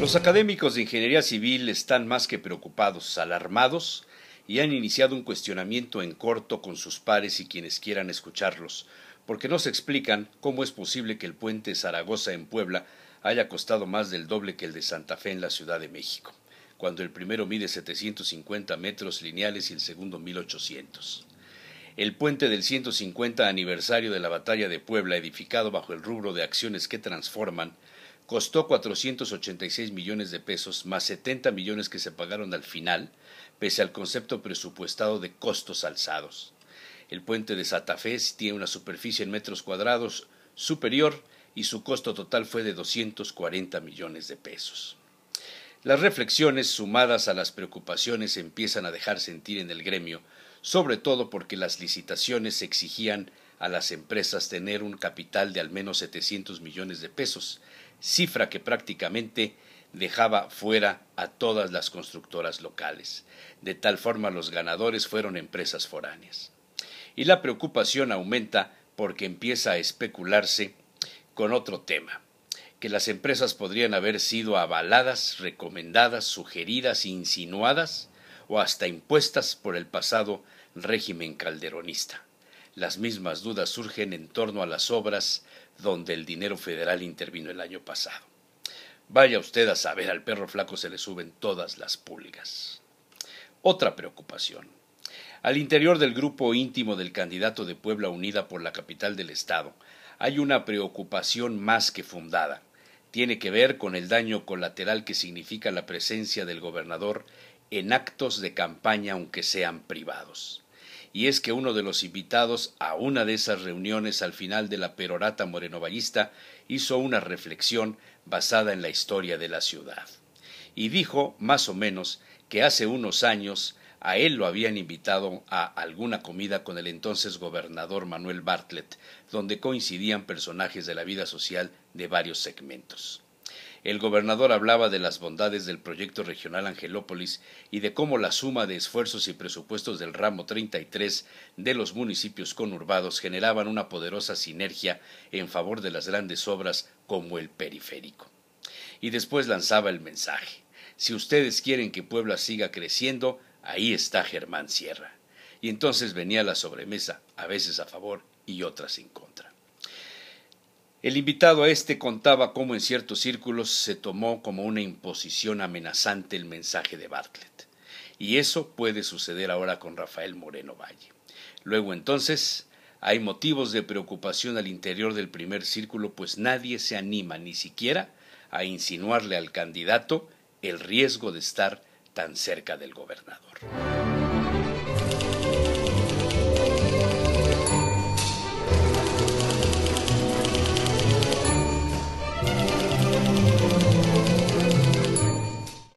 Los académicos de ingeniería civil están más que preocupados, alarmados, y han iniciado un cuestionamiento en corto con sus pares y quienes quieran escucharlos, porque no se explican cómo es posible que el puente Zaragoza en Puebla haya costado más del doble que el de Santa Fe en la Ciudad de México, cuando el primero mide 750 metros lineales y el segundo 1800. El puente del 150 aniversario de la Batalla de Puebla, edificado bajo el rubro de acciones que transforman, costó 486 millones de pesos más 70 millones que se pagaron al final, pese al concepto presupuestado de costos alzados. El puente de Santa Fe tiene una superficie en metros cuadrados superior y su costo total fue de 240 millones de pesos. Las reflexiones sumadas a las preocupaciones empiezan a dejar sentir en el gremio, sobre todo porque las licitaciones exigían a las empresas tener un capital de al menos 700 millones de pesos, cifra que prácticamente dejaba fuera a todas las constructoras locales. De tal forma los ganadores fueron empresas foráneas. Y la preocupación aumenta porque empieza a especularse con otro tema, que las empresas podrían haber sido avaladas, recomendadas, sugeridas, insinuadas o hasta impuestas por el pasado régimen calderonista. Las mismas dudas surgen en torno a las obras donde el dinero federal intervino el año pasado. Vaya usted a saber, al perro flaco se le suben todas las pulgas. Otra preocupación. Al interior del grupo íntimo del candidato de Puebla Unida por la capital del Estado, hay una preocupación más que fundada. Tiene que ver con el daño colateral que significa la presencia del gobernador en actos de campaña, aunque sean privados y es que uno de los invitados a una de esas reuniones al final de la perorata morenovallista hizo una reflexión basada en la historia de la ciudad. Y dijo, más o menos, que hace unos años a él lo habían invitado a alguna comida con el entonces gobernador Manuel Bartlett, donde coincidían personajes de la vida social de varios segmentos el gobernador hablaba de las bondades del proyecto regional Angelópolis y de cómo la suma de esfuerzos y presupuestos del ramo 33 de los municipios conurbados generaban una poderosa sinergia en favor de las grandes obras como el periférico. Y después lanzaba el mensaje. Si ustedes quieren que Puebla siga creciendo, ahí está Germán Sierra. Y entonces venía la sobremesa, a veces a favor y otras en contra. El invitado a este contaba cómo en ciertos círculos se tomó como una imposición amenazante el mensaje de Bartlett. Y eso puede suceder ahora con Rafael Moreno Valle. Luego entonces, hay motivos de preocupación al interior del primer círculo, pues nadie se anima ni siquiera a insinuarle al candidato el riesgo de estar tan cerca del gobernador.